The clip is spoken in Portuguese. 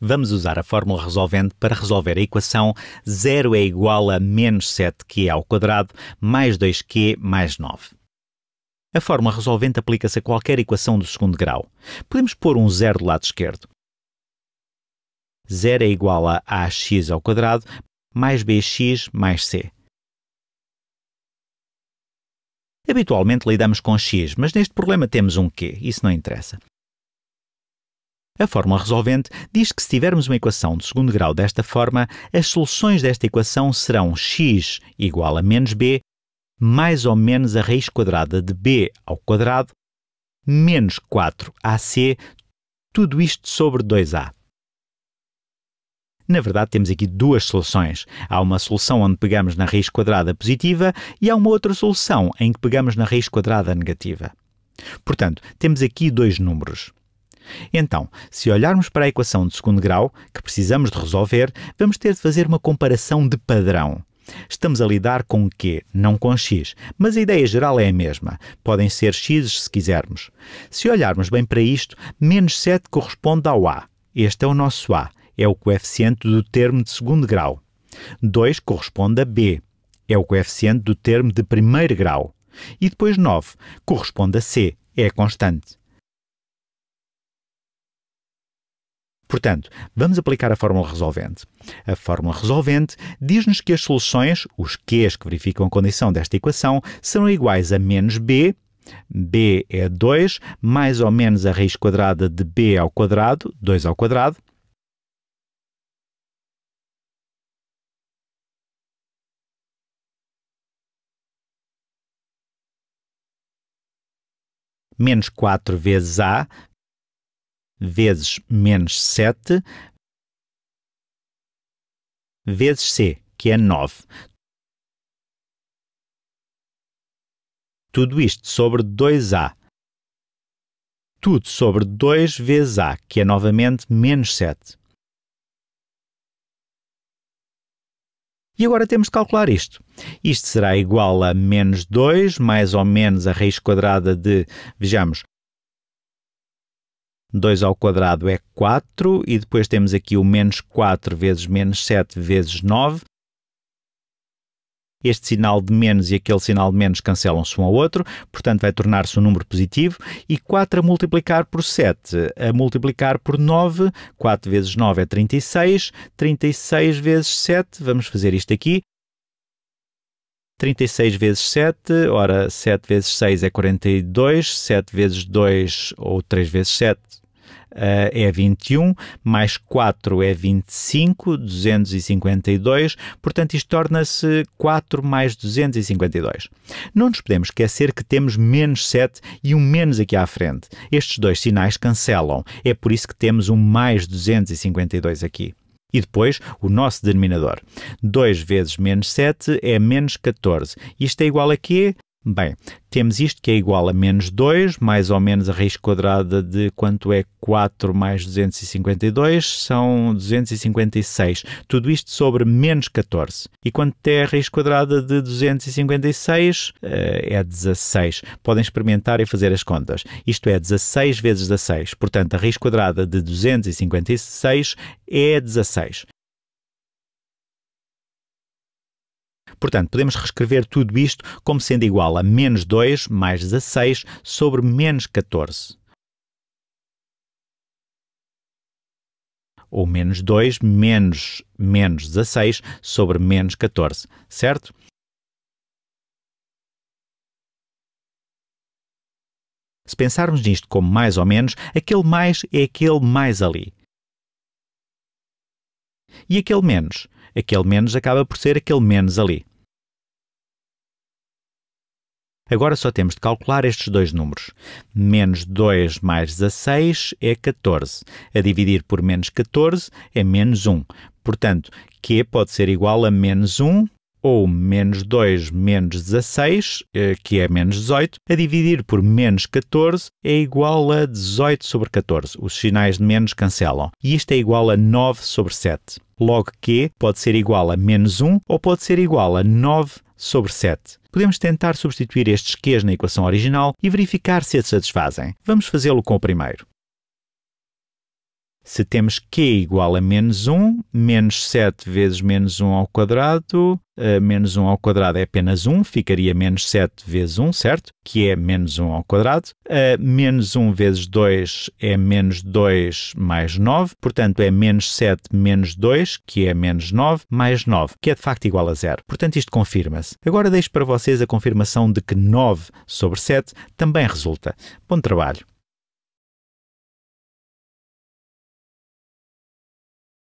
vamos usar a fórmula resolvente para resolver a equação 0 é igual a menos 7q é ao quadrado mais 2q mais 9. A fórmula resolvente aplica-se a qualquer equação do segundo grau. Podemos pôr um zero do lado esquerdo. 0 é igual a ax ao quadrado mais bx mais c. Habitualmente lidamos com x, mas neste problema temos um q, isso não interessa. A fórmula resolvente diz que se tivermos uma equação de segundo grau desta forma, as soluções desta equação serão x igual a menos b mais ou menos a raiz quadrada de b ao quadrado menos 4ac, tudo isto sobre 2a. Na verdade, temos aqui duas soluções. Há uma solução onde pegamos na raiz quadrada positiva e há uma outra solução em que pegamos na raiz quadrada negativa. Portanto, temos aqui dois números. Então, se olharmos para a equação de segundo grau, que precisamos de resolver, vamos ter de fazer uma comparação de padrão. Estamos a lidar com o Não com x, mas a ideia geral é a mesma. Podem ser x se quisermos. Se olharmos bem para isto, menos 7 corresponde ao a. Este é o nosso a, é o coeficiente do termo de segundo grau. 2 corresponde a b, é o coeficiente do termo de primeiro grau. E depois 9 corresponde a c, é a constante. Portanto, vamos aplicar a fórmula resolvente. A fórmula resolvente diz-nos que as soluções, os Qs que verificam a condição desta equação, serão iguais a menos b b é 2, mais ou menos a raiz quadrada de b ao quadrado, 2 ao quadrado. Menos 4 vezes a, vezes menos 7 vezes C, que é 9. Tudo isto sobre 2A. Tudo sobre 2 vezes A, que é novamente menos 7. E agora temos de calcular isto. Isto será igual a menos 2 mais ou menos a raiz quadrada de, vejamos, 2 ao quadrado é 4 e depois temos aqui o menos 4 vezes menos 7 vezes 9. Este sinal de menos e aquele sinal de menos cancelam-se um ao outro, portanto vai tornar-se um número positivo. E 4 a multiplicar por 7, a multiplicar por 9, 4 vezes 9 é 36, 36 vezes 7, vamos fazer isto aqui, 36 vezes 7, ora, 7 vezes 6 é 42, 7 vezes 2 ou 3 vezes 7 eh, é 21, mais 4 é 25, 252, portanto isto torna-se 4 mais 252. Não nos podemos esquecer que temos menos 7 e um menos aqui à frente. Estes dois sinais cancelam, é por isso que temos um mais 252 aqui. E depois o nosso denominador. 2 vezes menos 7 é menos 14. Isto é igual a quê? Bem, temos isto que é igual a menos 2, mais ou menos a raiz quadrada de quanto é 4 mais 252, são 256. Tudo isto sobre menos 14. E quanto é a raiz quadrada de 256? Eh, é 16. Podem experimentar e fazer as contas. Isto é 16 vezes 16. Portanto, a raiz quadrada de 256 é 16. Portanto, podemos reescrever tudo isto como sendo igual a menos 2 mais 16 sobre menos 14. Ou menos 2 menos menos 16 sobre menos 14, certo? Se pensarmos nisto como mais ou menos, aquele mais é aquele mais ali. E aquele menos? Aquele menos acaba por ser aquele menos ali. Agora só temos de calcular estes dois números. Menos 2 mais 16 é 14. A dividir por menos 14 é menos 1. Portanto, Q pode ser igual a menos 1 ou menos 2 menos 16, eh, que é menos 18, a dividir por menos 14 é igual a 18 sobre 14. Os sinais de menos cancelam. E isto é igual a 9 sobre 7. Logo Q pode ser igual a menos 1 ou pode ser igual a 9 sobre 7. Podemos tentar substituir estes Qs na equação original e verificar se eles satisfazem. Vamos fazê-lo com o primeiro. Se temos Q igual a menos 1, menos 7 vezes menos 1 ao quadrado, uh, menos 1 ao quadrado é apenas 1, ficaria menos 7 vezes 1, certo? Que é menos 1 ao quadrado. Uh, menos 1 vezes 2 é menos 2 mais 9, portanto é menos 7 menos 2, que é menos 9, mais 9, que é de facto igual a zero. Portanto, isto confirma-se. Agora deixo para vocês a confirmação de que 9 sobre 7 também resulta. Bom trabalho!